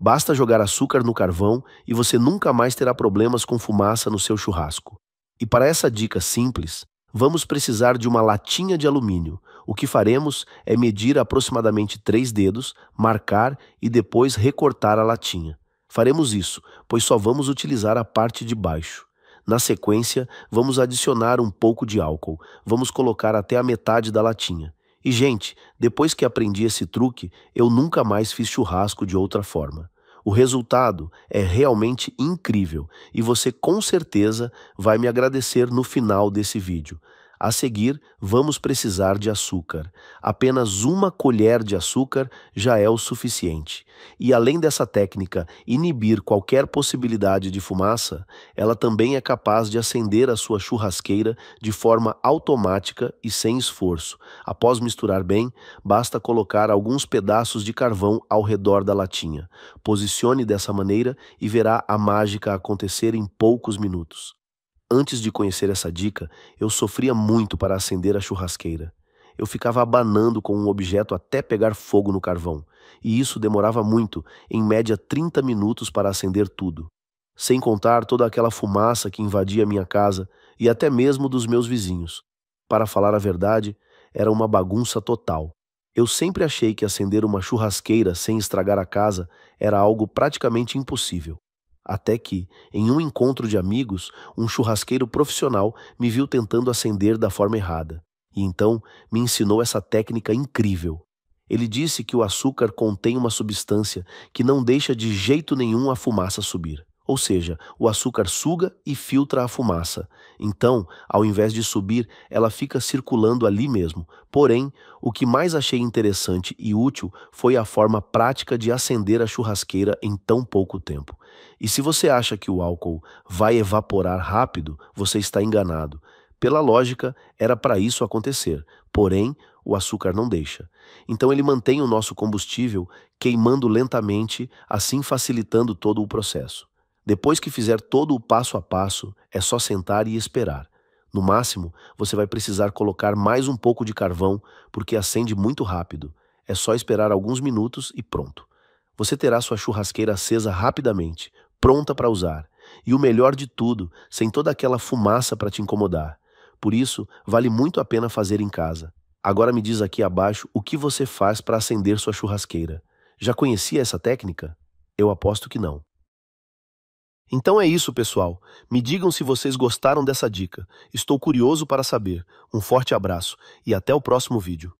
Basta jogar açúcar no carvão e você nunca mais terá problemas com fumaça no seu churrasco. E para essa dica simples, vamos precisar de uma latinha de alumínio. O que faremos é medir aproximadamente três dedos, marcar e depois recortar a latinha. Faremos isso, pois só vamos utilizar a parte de baixo. Na sequência, vamos adicionar um pouco de álcool. Vamos colocar até a metade da latinha. E, gente, depois que aprendi esse truque, eu nunca mais fiz churrasco de outra forma. O resultado é realmente incrível e você com certeza vai me agradecer no final desse vídeo. A seguir, vamos precisar de açúcar. Apenas uma colher de açúcar já é o suficiente. E além dessa técnica inibir qualquer possibilidade de fumaça, ela também é capaz de acender a sua churrasqueira de forma automática e sem esforço. Após misturar bem, basta colocar alguns pedaços de carvão ao redor da latinha. Posicione dessa maneira e verá a mágica acontecer em poucos minutos. Antes de conhecer essa dica, eu sofria muito para acender a churrasqueira. Eu ficava abanando com um objeto até pegar fogo no carvão, e isso demorava muito, em média 30 minutos para acender tudo. Sem contar toda aquela fumaça que invadia minha casa e até mesmo dos meus vizinhos. Para falar a verdade, era uma bagunça total. Eu sempre achei que acender uma churrasqueira sem estragar a casa era algo praticamente impossível. Até que, em um encontro de amigos, um churrasqueiro profissional me viu tentando acender da forma errada, e então me ensinou essa técnica incrível. Ele disse que o açúcar contém uma substância que não deixa de jeito nenhum a fumaça subir. Ou seja, o açúcar suga e filtra a fumaça. Então, ao invés de subir, ela fica circulando ali mesmo. Porém, o que mais achei interessante e útil foi a forma prática de acender a churrasqueira em tão pouco tempo. E se você acha que o álcool vai evaporar rápido, você está enganado. Pela lógica, era para isso acontecer. Porém, o açúcar não deixa. Então ele mantém o nosso combustível queimando lentamente, assim facilitando todo o processo. Depois que fizer todo o passo a passo, é só sentar e esperar. No máximo, você vai precisar colocar mais um pouco de carvão, porque acende muito rápido. É só esperar alguns minutos e pronto. Você terá sua churrasqueira acesa rapidamente, pronta para usar. E o melhor de tudo, sem toda aquela fumaça para te incomodar. Por isso, vale muito a pena fazer em casa. Agora me diz aqui abaixo o que você faz para acender sua churrasqueira. Já conhecia essa técnica? Eu aposto que não. Então é isso, pessoal. Me digam se vocês gostaram dessa dica. Estou curioso para saber. Um forte abraço e até o próximo vídeo.